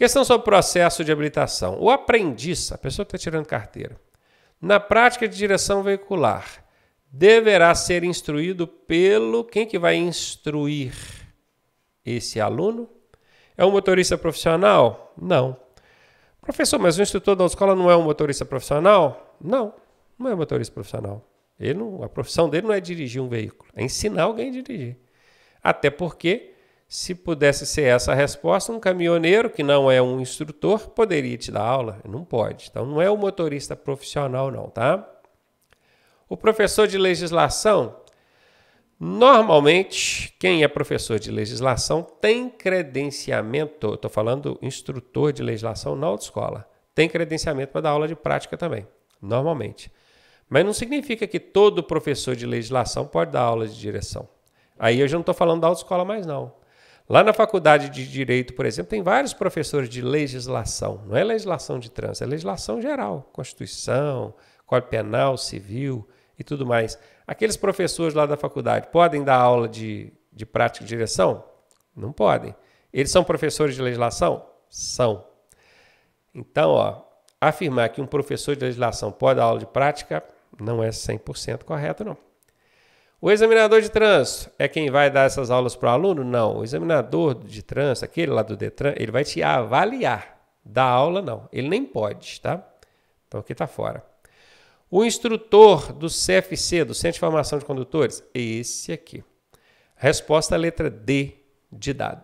Questão sobre o processo de habilitação. O aprendiz, a pessoa que está tirando carteira, na prática de direção veicular, deverá ser instruído pelo quem que vai instruir esse aluno? É um motorista profissional? Não. Professor, mas o instrutor da escola não é um motorista profissional? Não, não é motorista profissional. Ele não, a profissão dele não é dirigir um veículo, é ensinar alguém a dirigir. Até porque se pudesse ser essa a resposta, um caminhoneiro que não é um instrutor poderia te dar aula. Não pode. Então não é o motorista profissional, não, tá? O professor de legislação, normalmente, quem é professor de legislação tem credenciamento. Estou falando instrutor de legislação na autoescola. Tem credenciamento para dar aula de prática também, normalmente. Mas não significa que todo professor de legislação pode dar aula de direção. Aí eu já não estou falando da autoescola mais, não. Lá na faculdade de Direito, por exemplo, tem vários professores de legislação. Não é legislação de trânsito, é legislação geral. Constituição, Código Penal, Civil e tudo mais. Aqueles professores lá da faculdade podem dar aula de, de prática de direção? Não podem. Eles são professores de legislação? São. Então, ó, afirmar que um professor de legislação pode dar aula de prática não é 100% correto, não. O examinador de trânsito é quem vai dar essas aulas para o aluno? Não. O examinador de trânsito, aquele lá do Detran, ele vai te avaliar. Da aula, não. Ele nem pode, tá? Então aqui está fora. O instrutor do CFC, do Centro de Formação de Condutores, esse aqui. Resposta letra D de dado.